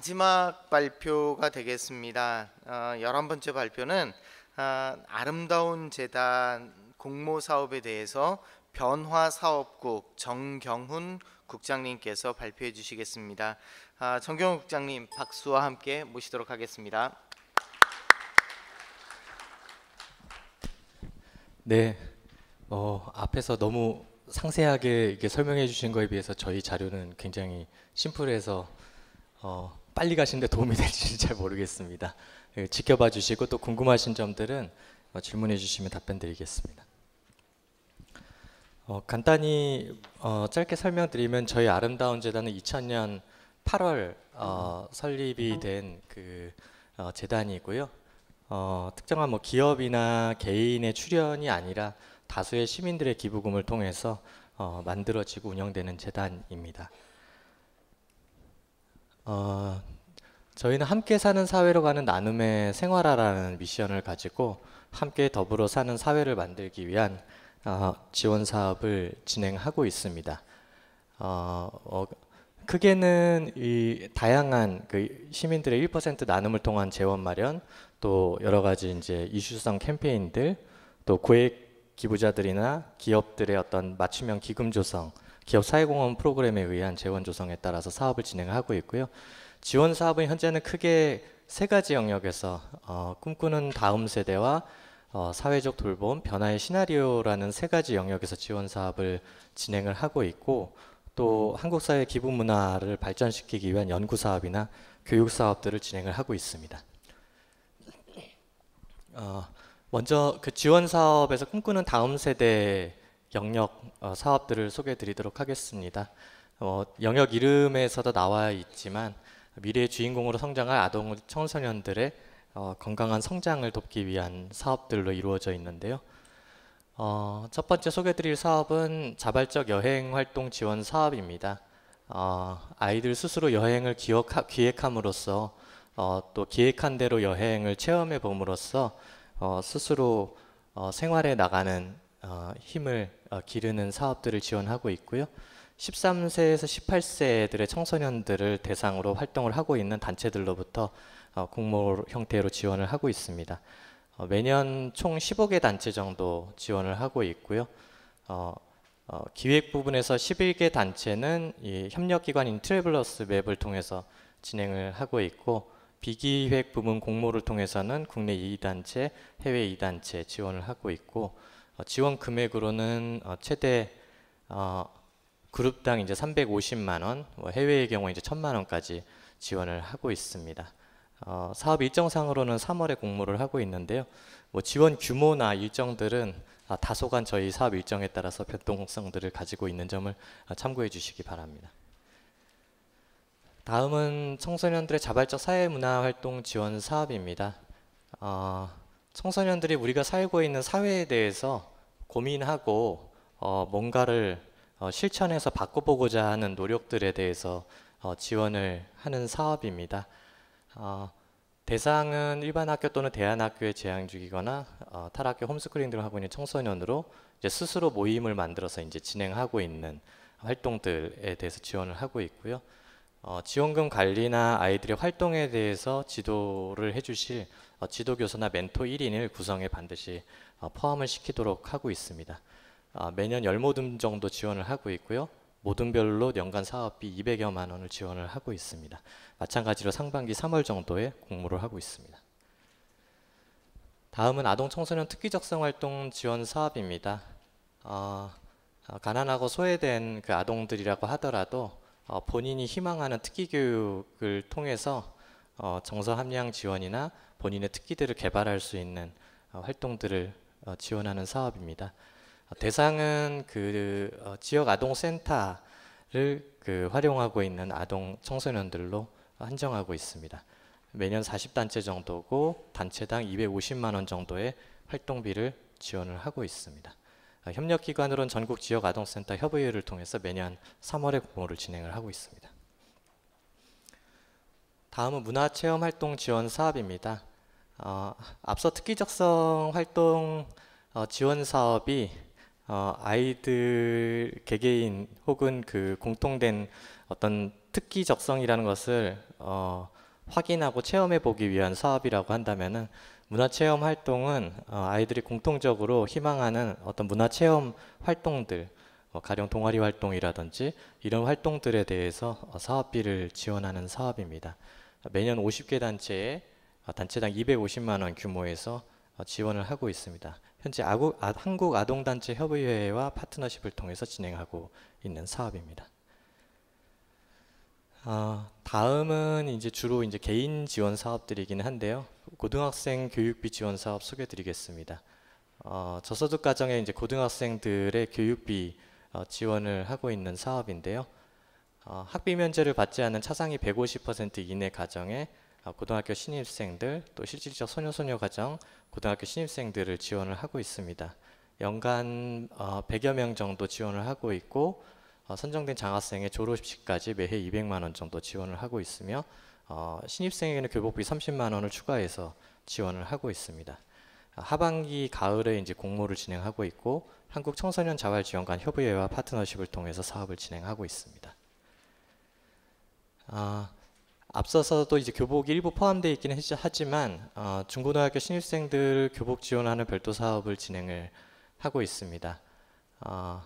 마지막 발표가 되겠습니다. 어, 열한 어, 번째 발표는 어, 아름다운 재단 공모 사업에 대해서 변화 사업국 정경훈 국장님께서 발표해 주시겠습니다. 아, 정경훈 국장님 박수와 함께 모시도록 하겠습니다. 네, 어, 앞에서 너무 상세하게 설명해 주신 거에 비해서 저희 자료는 굉장히 심플해서 어, 빨리 가시는데 도움이 될지 는잘 모르겠습니다. 예, 지켜봐 주시고 또 궁금하신 점들은 어, 질문해 주시면 답변 드리겠습니다. 어, 간단히 어, 짧게 설명드리면 저희 아름다운 재단은 2000년 8월 어, 설립이 된그 어, 재단이고요. 어, 특정한 뭐 기업이나 개인의 출연이 아니라 다수의 시민들의 기부금을 통해서 만들어지고 운영되는 재단입니다. 어, 저희는 함께 사는 사회로 가는 나눔의 생활화라는 미션을 가지고 함께 더불어 사는 사회를 만들기 위한 어, 지원 사업을 진행하고 있습니다. 어, 어 크게는 이 다양한 그 시민들의 1% 나눔을 통한 재원 마련, 또 여러 가지 이제 이슈성 캠페인들, 또 고액 기부자들이나 기업들의 어떤 맞춤형 기금 조성 기업 사회공헌 프로그램에 의한 재원 조성에 따라서 사업을 진행하고 있고요. 지원 사업은 현재는 크게 세 가지 영역에서 어, 꿈꾸는 다음 세대와 어, 사회적 돌봄, 변화의 시나리오라는 세 가지 영역에서 지원 사업을 진행을 하고 있고 또 한국 사회 기부 문화를 발전시키기 위한 연구 사업이나 교육 사업들을 진행을 하고 있습니다. 어, 먼저 그 지원 사업에서 꿈꾸는 다음 세대 영역 어, 사업들을 소개해 드리도록 하겠습니다. 어, 영역 이름에서도 나와 있지만 미래의 주인공으로 성장할 아동 청소년들의 어, 건강한 성장을 돕기 위한 사업들로 이루어져 있는데요. 어, 첫 번째 소개드릴 사업은 자발적 여행 활동 지원 사업입니다. 어, 아이들 스스로 여행을 기억하, 기획함으로써 어, 또 기획한 대로 여행을 체험해 봄으로써 어, 스스로 어, 생활에 나가는 어, 힘을 어, 기르는 사업들을 지원하고 있고요. 13세에서 18세들의 청소년들을 대상으로 활동을 하고 있는 단체들로부터 어, 공모 형태로 지원을 하고 있습니다. 어, 매년 총 15개 단체 정도 지원을 하고 있고요. 어, 어, 기획 부분에서 11개 단체는 협력기관인 트래블러스 맵을 통해서 진행을 하고 있고 비기획 부분 공모를 통해서는 국내 2단체, 해외 2단체 지원을 하고 있고 어, 지원 금액으로는 어, 최대 어, 그룹당 이제 350만 원, 뭐 해외의 경우 이제 1천만 원까지 지원을 하고 있습니다. 어, 사업 일정상으로는 3월에 공모를 하고 있는데요. 뭐 지원 규모나 일정들은 아, 다소간 저희 사업 일정에 따라서 변동성들을 가지고 있는 점을 아, 참고해 주시기 바랍니다. 다음은 청소년들의 자발적 사회문화 활동 지원 사업입니다. 어, 청소년들이 우리가 살고 있는 사회에 대해서 고민하고 어, 뭔가를 어, 실천해서 바꿔보고자 하는 노력들에 대해서 어, 지원을 하는 사업입니다. 어, 대상은 일반 학교 또는 대안학교에 재학 중이거나 어, 탈학교 홈스쿨링 등을 하고 있는 청소년으로 이제 스스로 모임을 만들어서 이제 진행하고 있는 활동들에 대해서 지원을 하고 있고요. 어, 지원금 관리나 아이들의 활동에 대해서 지도를 해주실 어, 지도교사나 멘토 1인을 구성에 반드시 어, 포함을 시키도록 하고 있습니다. 어, 매년 열모듬 정도 지원을 하고 있고요. 모든별로 연간 사업비 200여만 원을 지원을 하고 있습니다. 마찬가지로 상반기 3월 정도에 공모를 하고 있습니다. 다음은 아동 청소년 특기 적성 활동 지원 사업입니다. 어, 어, 가난하고 소외된 그 아동들이라고 하더라도 어, 본인이 희망하는 특기 교육을 통해서 어, 정서 함량 지원이나 본인의 특기들을 개발할 수 있는 어, 활동들을 어, 지원하는 사업입니다. 어, 대상은 그 어, 지역 아동 센터를 그 활용하고 있는 아동 청소년들로 한정하고 있습니다. 매년 40단체 정도고 단체당 250만 원 정도의 활동비를 지원을 하고 있습니다. 아, 협력기관으로는 전국 지역 아동센터 협의회를 통해서 매년 3월에 공모를 진행을 하고 있습니다. 다음은 문화체험활동 지원 사업입니다. 어, 앞서 특기적성 활동 어, 지원 사업이 어, 아이들 개개인 혹은 그 공통된 어떤 특기적성이라는 것을 어, 확인하고 체험해 보기 위한 사업이라고 한다면 문화체험 활동은 어, 아이들이 공통적으로 희망하는 어떤 문화체험 활동들 뭐 가령 동아리 활동이라든지 이런 활동들에 대해서 어, 사업비를 지원하는 사업입니다. 매년 50개 단체에 어, 단체당 250만 원 규모에서 지원을 하고 있습니다. 현재 아, 한국아동단체협의회와 파트너십을 통해서 진행하고 있는 사업입니다. 아, 다음은 이제 주로 이제 개인 지원 사업들이기는 한데요. 고등학생 교육비 지원 사업 소개드리겠습니다. 어, 저소득 가정의 이제 고등학생들의 교육비 어, 지원을 하고 있는 사업인데요. 어, 학비 면제를 받지 않은 차상위 150% 이내 가정의 어, 고등학교 신입생들 또 실질적 소녀소녀 가정 고등학교 신입생들을 지원을 하고 있습니다. 연간 100여 어, 명 정도 지원을 하고 있고 어, 선정된 장학생의 졸업식까지 매해 200만 원 정도 지원을 하고 있으며 어, 신입생에게는 교복비 30만 원을 추가해서 지원을 하고 있습니다. 아, 하반기 가을에 이제 공모를 진행하고 있고 한국 청소년 자활 지원관 협의회와 파트너십을 통해서 사업을 진행하고 있습니다. 아, 앞서서도 이제 교복 일부 포함되어 있기는 하지만 어, 중고등학교 신입생들 교복 지원하는 별도 사업을 진행을 하고 있습니다. 어,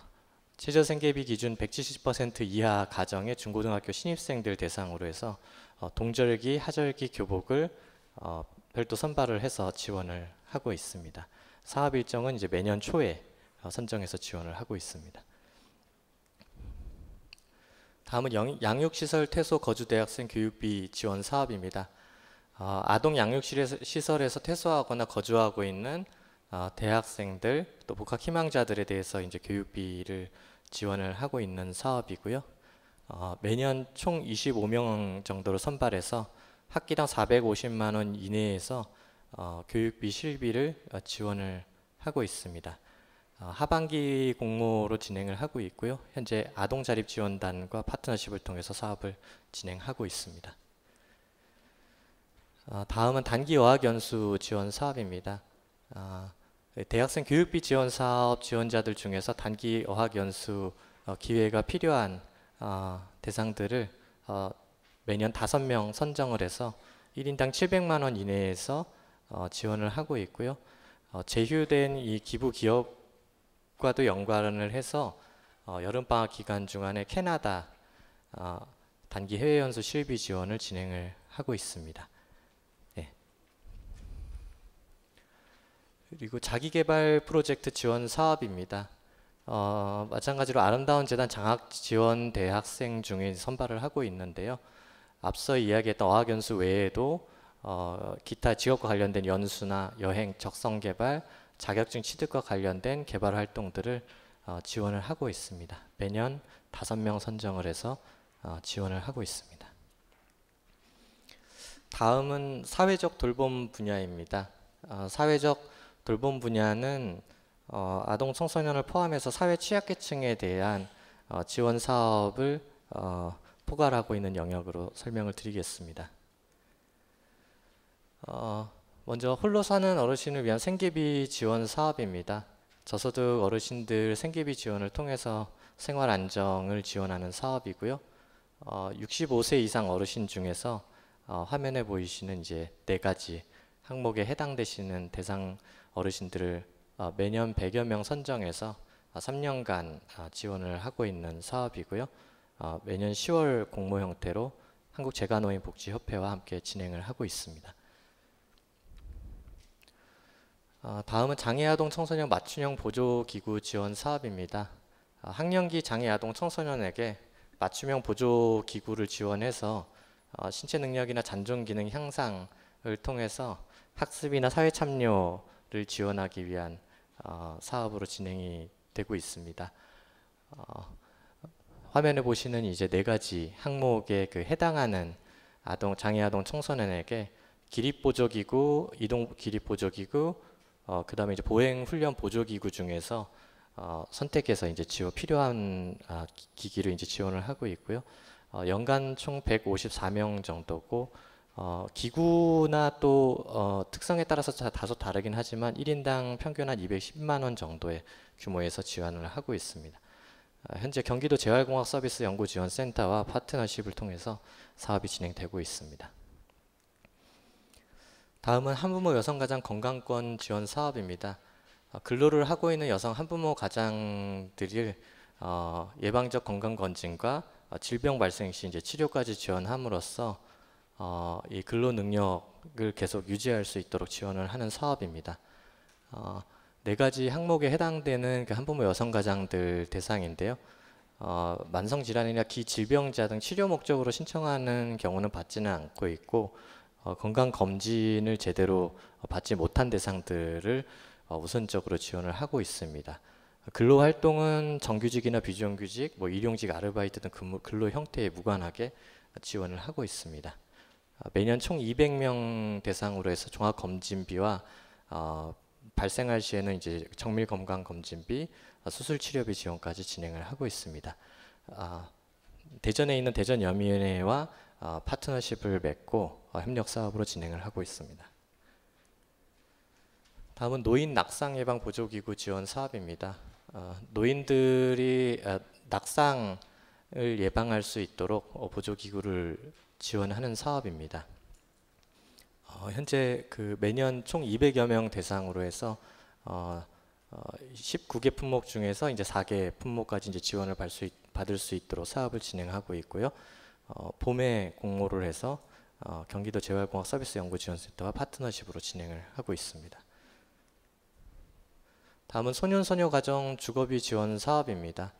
최저생계비 기준 170% 이하 가정의 중고등학교 신입생들 대상으로 해서 어, 동절기, 하절기 교복을 어, 별도 선발을 해서 지원을 하고 있습니다. 사업 일정은 이제 매년 초에 어, 선정해서 지원을 하고 있습니다. 다음은 영, 양육시설 퇴소 거주 대학생 교육비 지원 사업입니다. 어, 아동 양육시설에서 퇴소하거나 거주하고 있는 어, 대학생들 또 복학 희망자들에 대해서 이제 교육비를 지원을 하고 있는 사업이고요. 어, 매년 총 25명 정도로 선발해서 학기당 450만 원 이내에서 어, 교육비 실비를 어, 지원을 하고 있습니다. 어, 하반기 공모로 진행을 하고 있고요. 현재 아동자립지원단과 파트너십을 통해서 사업을 진행하고 있습니다. 어, 다음은 단기 어학연수 지원 사업입니다. 대학생 교육비 지원 사업 지원자들 중에서 단기 어학 연수 어, 기회가 필요한 어, 대상들을 어, 매년 다섯 명 선정을 해서 1인당 700만 원 이내에서 지원을 하고 있고요. 제휴된 이 기부 기업과도 연관을 해서 여름방학 기간 중간에 캐나다 단기 해외 연수 실비 지원을 진행을 하고 있습니다. 그리고 자기개발 프로젝트 지원 사업입니다. 어, 마찬가지로 아름다운 재단 장학 지원 대학생 중에 선발을 하고 있는데요. 앞서 이야기했던 어학 연수 외에도 어, 기타 직업과 관련된 연수나 여행, 적성 개발, 자격증 취득과 관련된 개발 활동들을 어, 지원을 하고 있습니다. 매년 다명 선정을 해서 어, 지원을 하고 있습니다. 다음은 사회적 돌봄 분야입니다. 어, 사회적 돌봄 분야는 어, 아동 청소년을 포함해서 사회 취약계층에 대한 어, 지원 사업을 어, 포괄하고 있는 영역으로 설명을 드리겠습니다. 어, 먼저 홀로 사는 어르신을 위한 생계비 지원 사업입니다. 저소득 어르신들 생계비 지원을 통해서 생활 안정을 지원하는 사업이고요. 65세 어, 이상 어르신 중에서 어, 화면에 보이시는 이제 네 가지 항목에 해당되시는 대상 어르신들을 어, 매년 100여 명 선정해서 3년간 어, 어, 지원을 하고 있는 사업이고요. 매년 10월 공모 형태로 한국재가노인복지협회와 함께 진행을 하고 있습니다. 다음은 장애아동 청소년 맞춤형 보조기구 지원 사업입니다. 학령기 장애아동 청소년에게 맞춤형 보조기구를 지원해서 신체 능력이나 잔존 기능 향상을 통해서 학습이나 사회 참여를 지원하기 위한 어, 사업으로 진행이 되고 있습니다. 어, 화면에 보시는 이제 네 가지 항목에 그 해당하는 아동 장애 아동 청소년에게 기립 보조기구, 이동 기립 보조기구, 어, 그다음에 이제 보행 훈련 보조기구 중에서 어, 선택해서 이제 지원 필요한 아, 기기를 이제 지원을 하고 있고요. 어, 연간 총 154명 정도고 어, 기구나 또 어, 특성에 따라서 다소 다르긴 하지만 1인당 평균 한 210만 원 정도의 규모에서 지원을 하고 있습니다. 어, 현재 경기도 재활공학 서비스 연구 지원 센터와 파트너십을 통해서 사업이 진행되고 있습니다. 다음은 한부모 여성 가장 건강권 지원 사업입니다. 어, 근로를 하고 있는 여성 한부모 가장들을 어, 예방적 건강 검진과 어, 질병 발생 시 이제 치료까지 지원함으로써 어, 이 근로 능력을 계속 유지할 수 있도록 지원을 하는 사업입니다. 어, 네 가지 항목에 해당되는 그 한부모 여성 가장들 대상인데요. 어, 만성 질환이나 기질병자 등 치료 목적으로 신청하는 경우는 받지는 않고 있고 어, 건강 검진을 제대로 받지 못한 대상들을 어, 우선적으로 지원을 하고 있습니다. 근로 활동은 정규직이나 비정규직, 뭐 일용직, 아르바이트 등 근무, 근로 형태에 무관하게 지원을 하고 있습니다. 어, 매년 총 200명 대상으로 해서 종합 검진비와 어, 발생할 시에는 이제 정밀 건강 검진비, 어, 수술 치료비 지원까지 진행을 하고 있습니다. 어, 대전에 있는 대전여미연회와 어, 파트너십을 맺고 어, 협력 사업으로 진행을 하고 있습니다. 다음은 노인 낙상 예방 보조 기구 지원 사업입니다. 노인들이 낙상을 예방할 수 있도록 보조 기구를 지원하는 사업입니다. 어, 현재 그 매년 총 200여 명 대상으로 해서 어, 어, 19개 품목 중에서 이제 4개 품목까지 이제 지원을 받을 수, 있, 받을 수 있도록 사업을 진행하고 있고요. 어, 봄에 공모를 해서 어, 경기도 재활공학 서비스 연구 지원센터와 파트너십으로 진행을 하고 있습니다. 다음은 소년소녀 가정 주거비 지원 사업입니다.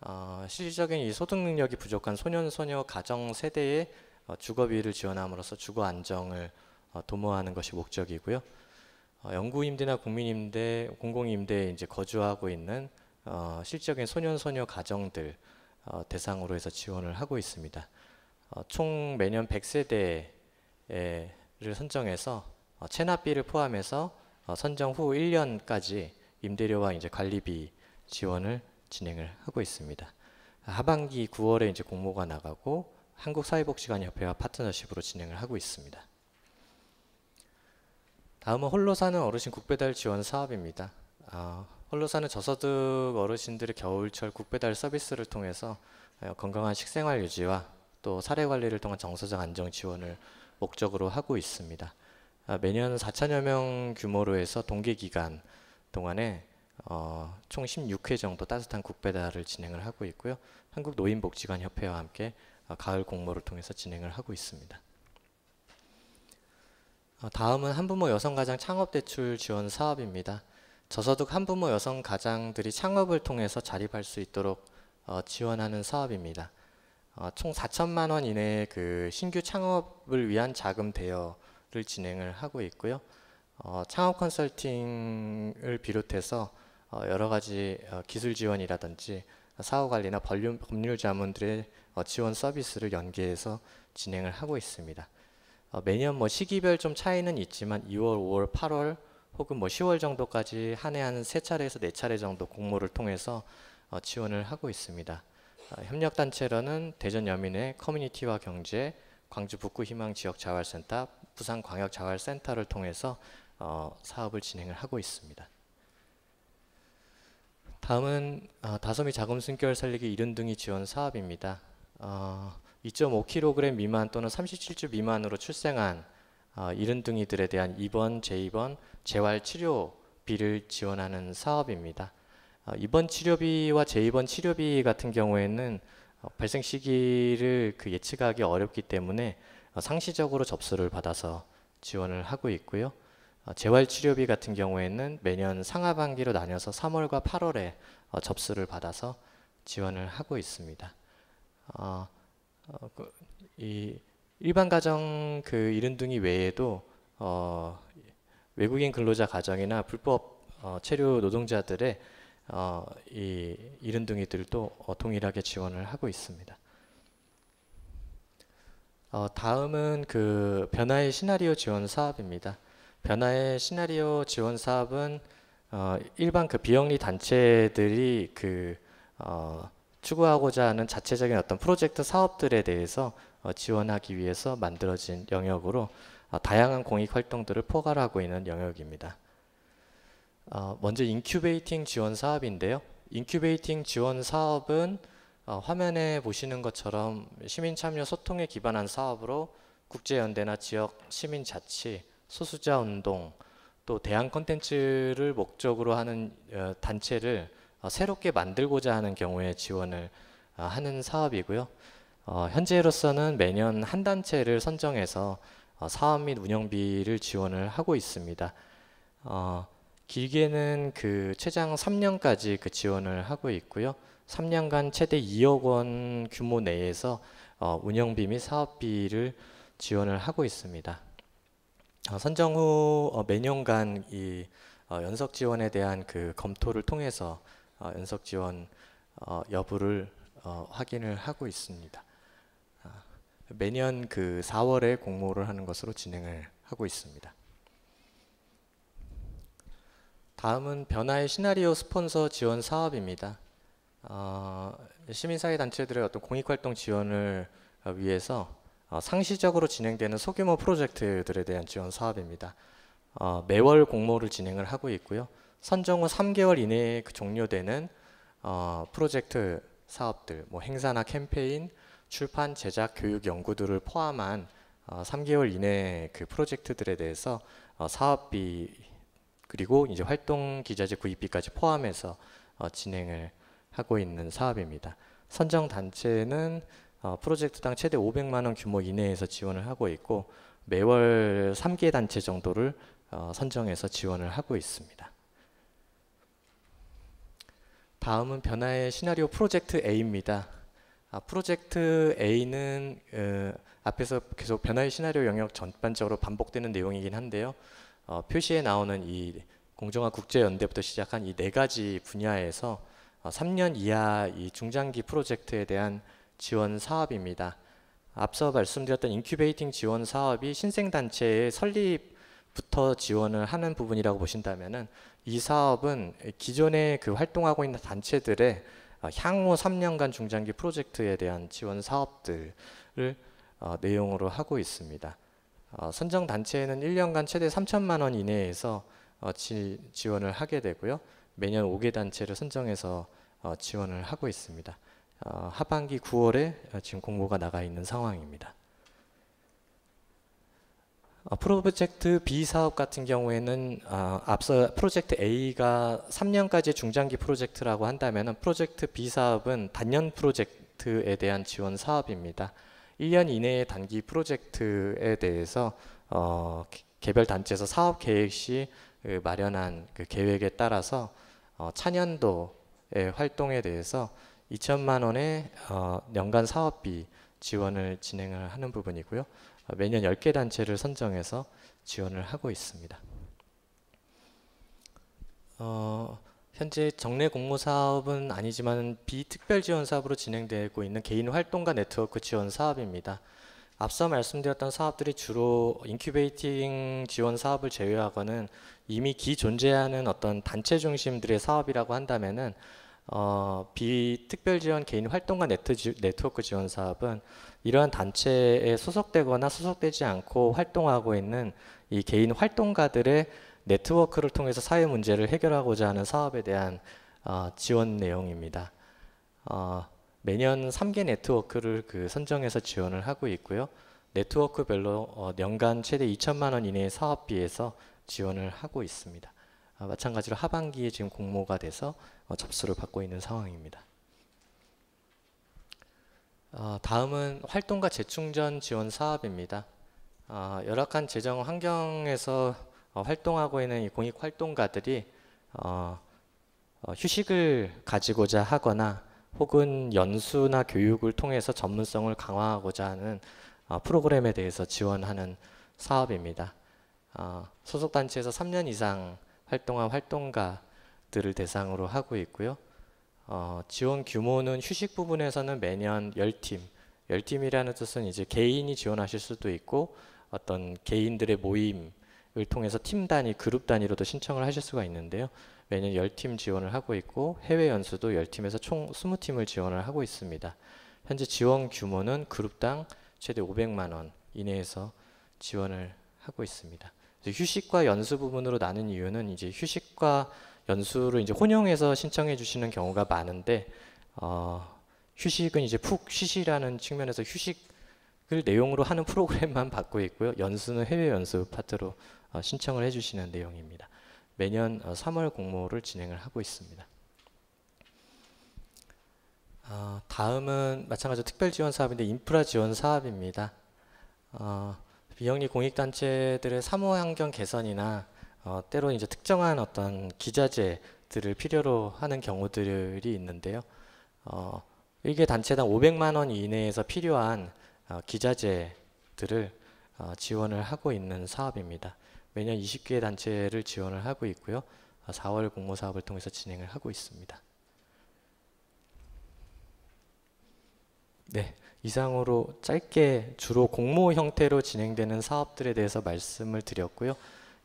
어, 실질적인 이 소득 능력이 부족한 소년소녀 가정 세대의 어, 주거 비를 지원함으로써 주거 안정을 어, 도모하는 것이 목적이고요. 어, 연구 임대나 국민 임대, 공공 임대에 이제 거주하고 있는 실적인 소년 소녀 가정들 대상으로 해서 지원을 하고 있습니다. 총 매년 100세대를 선정해서 체납비를 포함해서 선정 후 1년까지 임대료와 이제 관리비 지원을 진행을 하고 있습니다. 하반기 9월에 이제 공모가 나가고 한국사회복지관협회와 파트너십으로 진행을 하고 있습니다. 다음은 홀로 사는 어르신 국배달 지원 사업입니다. 어, 홀로 사는 저소득 어르신들의 겨울철 국배달 서비스를 통해서 어, 건강한 식생활 유지와 또 사례 관리를 통한 정서적 안정 지원을 목적으로 하고 있습니다. 아, 매년 4천여 명 규모로 해서 동계 기간 동안에 어, 총 16회 정도 따뜻한 국배달을 진행을 하고 있고요. 한국노인복지관협회와 함께 어, 가을 공모를 통해서 진행을 하고 있습니다. 어, 다음은 한부모 여성 가장 창업 대출 지원 사업입니다. 저소득 한부모 여성 가장들이 창업을 통해서 자립할 수 있도록 어, 지원하는 사업입니다. 총 4천만 원 이내의 그 신규 창업을 위한 자금 대여를 진행을 하고 있고요. 창업 컨설팅을 비롯해서 여러 가지 기술 지원이라든지 사후 관리나 법률자 문들의 어, 지원 서비스를 연계해서 진행을 하고 있습니다. 어, 매년 뭐 시기별 좀 차이는 있지만 2월, 5월, 8월 혹은 뭐 10월 정도까지 한해한세 차례에서 네 차례 정도 공모를 통해서 어, 지원을 하고 있습니다. 협력단체로는 대전여민회, 커뮤니티와 경제, 광주 북구 희망 지역 자활센터, 부산 광역 자활센터를 통해서 사업을 진행을 하고 있습니다. 다음은 아, 다섬이 자금 숨결 살리기 이륜 등이 지원 사업입니다. 어, 2.5kg 미만 또는 37주 미만으로 출생한 어, 이른둥이들에 대한 입원, 재입원, 재활 치료비를 지원하는 사업입니다. 어, 입원 치료비와 재입원 치료비 같은 경우에는 어, 발생 시기를 그 예측하기 어렵기 때문에 어, 상시적으로 접수를 받아서 지원을 하고 있고요. 어, 재활치료비 같은 경우에는 매년 상하반기로 나뉘어서 3월과 8월에 어, 접수를 받아서 지원을 하고 있습니다. 어, 어, 그, 이 일반 가정 그 이른둥이 외에도 어, 외국인 근로자 가정이나 불법 어, 체류 노동자들의 이 이른둥이들도 동일하게 지원을 하고 있습니다. 다음은 그 변화의 시나리오 지원 사업입니다. 변화의 시나리오 지원 사업은 어, 일반 그 비영리 단체들이 그 어, 추구하고자 하는 자체적인 어떤 프로젝트 사업들에 대해서 어, 지원하기 위해서 만들어진 영역으로 어, 다양한 공익 활동들을 포괄하고 있는 영역입니다. 어, 먼저 인큐베이팅 지원 사업인데요. 인큐베이팅 지원 사업은 어, 화면에 보시는 것처럼 시민 참여 소통에 기반한 사업으로 국제연대나 지역 시민자치 소수자 운동 또 대안 콘텐츠를 목적으로 하는 어, 단체를 어, 새롭게 만들고자 하는 경우에 지원을 어, 하는 사업이고요. 현재로서는 매년 한 단체를 선정해서 사업 및 운영비를 지원을 하고 있습니다. 길게는 그 최장 3년까지 그 지원을 하고 있고요. 3년간 최대 2억 원 규모 내에서 운영비 및 사업비를 지원을 하고 있습니다. 아, 선정 후 매년간 어, 이 어, 연석 지원에 대한 그 검토를 통해서 어, 연석 지원 여부를 확인을 하고 있습니다. 아, 매년 그 4월에 공모를 하는 것으로 진행을 하고 있습니다. 다음은 변화의 시나리오 스폰서 지원 사업입니다. 시민사회 단체들의 어떤 공익활동 지원을 위해서 어, 상시적으로 진행되는 소규모 프로젝트들에 대한 지원 사업입니다. 어, 매월 공모를 진행을 하고 있고요. 선정 후 3개월 이내에 그 종료되는 어, 프로젝트 사업들, 뭐 행사나 캠페인, 출판, 제작, 교육, 연구 등을 포함한 어, 3개월 이내 그 프로젝트들에 대해서 어, 사업비 그리고 이제 활동 기자재 구입비까지 포함해서 어, 진행을 하고 있는 사업입니다. 선정 단체는 어, 프로젝트당 최대 500만 원 규모 이내에서 지원을 하고 있고 매월 3개 단체 정도를 어, 선정해서 지원을 하고 있습니다. 다음은 변화의 시나리오 프로젝트 A입니다. 아, 프로젝트 A는 어, 앞에서 계속 변화의 시나리오 영역 전반적으로 반복되는 내용이긴 한데요. 표시에 나오는 이 공정화 국제연대부터 시작한 이 네 가지 분야에서 3년 이하 이 중장기 프로젝트에 대한 지원 사업입니다. 앞서 말씀드렸던 인큐베이팅 지원 사업이 신생단체의 설립부터 지원을 하는 부분이라고 보신다면 이 사업은 기존에 그 활동하고 있는 단체들의 어, 향후 3년간 중장기 프로젝트에 대한 지원 사업들을 어, 내용으로 하고 있습니다. 어, 선정 단체에는 1년간 최대 3천만 원 이내에서 어, 지, 원을 하게 되고요. 매년 5개 단체를 선정해서 어, 지원을 하고 있습니다. 어, 하반기 9월에 어, 지금 공고가 나가 있는 상황입니다. 어, 프로젝트 B 사업 같은 경우에는 어, 앞서 프로젝트 A가 3년까지 중장기 프로젝트라고 한다면 프로젝트 B 사업은 단년 프로젝트에 대한 지원 사업입니다. 1년 이내의 단기 프로젝트에 대해서 어, 개별 단체에서 사업 계획 시 그 마련한 그 계획에 따라서 찬연도의 어, 활동에 대해서 2천만 원의 어, 연간 사업비 지원을 진행을 하는 부분이고요. 어, 매년 10개 단체를 선정해서 지원을 하고 있습니다. 어, 현재 정례 공모 사업은 아니지만 비특별 지원 사업으로 진행되고 있는 개인 활동가 네트워크 지원 사업입니다. 앞서 말씀드렸던 사업들이 주로 인큐베이팅 지원 사업을 제외하고는 이미 기 존재하는 어떤 단체 중심들의 사업이라고 한다면은 어, 비특별지원 개인 활동가 네트 네트워크 지원 사업은 이러한 단체에 소속되거나 소속되지 않고 활동하고 있는 이 개인 활동가들의 네트워크를 통해서 사회 문제를 해결하고자 하는 사업에 대한 어, 지원 내용입니다. 어, 매년 3개 네트워크를 그 선정해서 지원을 하고 있고요. 네트워크별로 어, 연간 최대 2천만 원 이내의 사업비에서 지원을 하고 있습니다. 아, 마찬가지로 하반기에 지금 공모가 돼서 어, 접수를 받고 있는 상황입니다. 어, 다음은 활동과 재충전 지원 사업입니다. 어, 열악한 재정 환경에서 활동하고 있는 이 공익 활동가들이 휴식을 가지고자 하거나 혹은 연수나 교육을 통해서 전문성을 강화하고자 하는 프로그램에 대해서 지원하는 사업입니다. 소속 단체에서 3년 이상 활동한 활동가들을 대상으로 하고 있고요. 어, 지원 규모는 휴식 부분에서는 매년 10팀, 10팀이라는 뜻은 이제 개인이 지원하실 수도 있고 어떤 개인들의 모임을 통해서 팀 단위, 그룹 단위로도 신청을 하실 수가 있는데요. 매년 10팀 지원을 하고 있고 해외 연수도 10팀에서 총 20팀을 지원을 하고 있습니다. 현재 지원 규모는 그룹당 최대 500만 원 이내에서 지원을 하고 있습니다. 휴식과 연수 부분으로 나는 이유는 이제 휴식과 연수를 이제 혼용해서 신청해 주시는 경우가 많은데 어, 휴식은 이제 푹 쉬시라는 측면에서 휴식을 내용으로 하는 프로그램만 받고 있고요. 연수는 해외 연수 파트로 어, 신청을 해 주시는 내용입니다. 매년 어, 3월 공모를 진행을 하고 있습니다. 어, 다음은 마찬가지로 특별 지원 사업인데 인프라 지원 사업입니다. 어, 비영리 공익단체들의 사무 환경 개선이나 어, 때로 이제 특정한 어떤 기자재들을 필요로 하는 경우들이 있는데요. 어, 일개 단체당 500만 원 이내에서 필요한 어, 기자재들을 어, 지원을 하고 있는 사업입니다. 매년 20개 단체를 지원을 하고 있고요. 4월 어, 공모 사업을 통해서 진행을 하고 있습니다. 네. 이상으로 짧게 주로 공모 형태로 진행되는 사업들에 대해서 말씀을 드렸고요.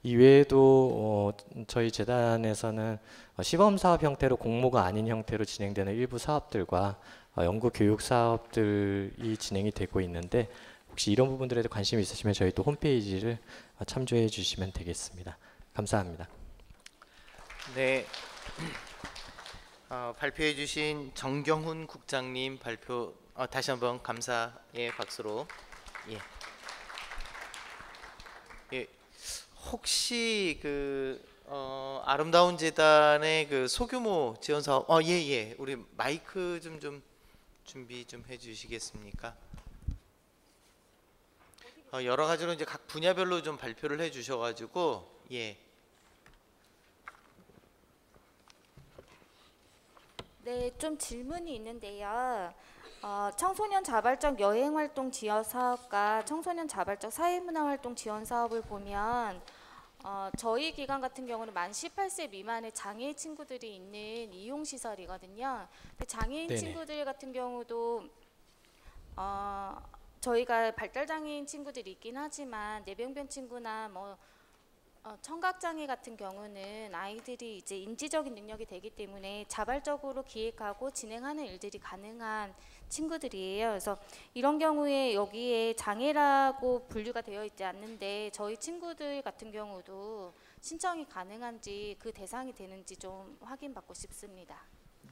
이외에도 어, 저희 재단에서는 어, 시범 사업 형태로 공모가 아닌 형태로 진행되는 일부 사업들과 어, 연구 교육 사업들이 진행이 되고 있는데 혹시 이런 부분들에도 관심이 있으시면 저희 또 홈페이지를 어, 참조해 주시면 되겠습니다. 감사합니다. 네. 어, 발표해 주신 정경훈 국장님 발표 어, 다시 한번 감사의 박수로 예. 예. 혹시 그 어, 아름다운 재단의 그 소규모 지원 사업 어 예예 예. 우리 마이크 좀 좀 준비 좀 해주시겠습니까? 어, 여러 가지로 이제 각 분야별로 좀 발표를 해주셔가지고 예. 네, 좀 질문이 있는데요. 어, 청소년 자발적 여행 활동 지원 사업과 청소년 자발적 사회문화 활동 지원 사업을 보면 어, 저희 기관 같은 경우는 만 18세 미만의 장애인 친구들이 있는 이용 시설이거든요. 장애인 네네. 친구들 같은 경우도 어, 저희가 발달 장애인 친구들이 있긴 하지만 내병변 친구나 뭐 어, 청각장애 같은 경우는 아이들이 이제 인지적인 능력이 되기 때문에 자발적으로 기획하고 진행하는 일들이 가능한 친구들이에요. 그래서 이런 경우에 여기에 장애라고 분류가 되어 있지 않는데 저희 친구들 같은 경우도 신청이 가능한지 그 대상이 되는지 좀 확인받고 싶습니다.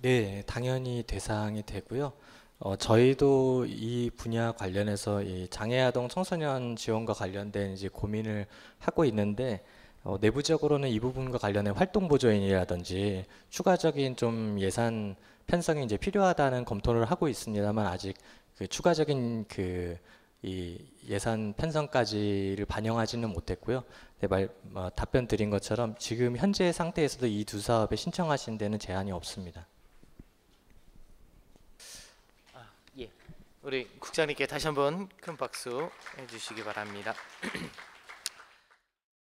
네, 당연히 대상이 되고요. 어, 저희도 이 분야 관련해서 이 장애아동 청소년 지원과 관련된 이제 고민을 하고 있는데 어, 내부적으로는 이 부분과 관련해 활동 보조인이라든지 추가적인 좀 예산 편성이 이제 필요하다는 검토를 하고 있습니다만 아직 그 추가적인 그이 예산 편성까지를 반영하지는 못했고요. 네, 말, 어, 답변 드린 것처럼 지금 현재 상태에서도 이 두 사업에 신청하신 데는 제한이 없습니다. 아, 예. 우리 국장님께 다시 한번 큰 박수 해주시기 바랍니다.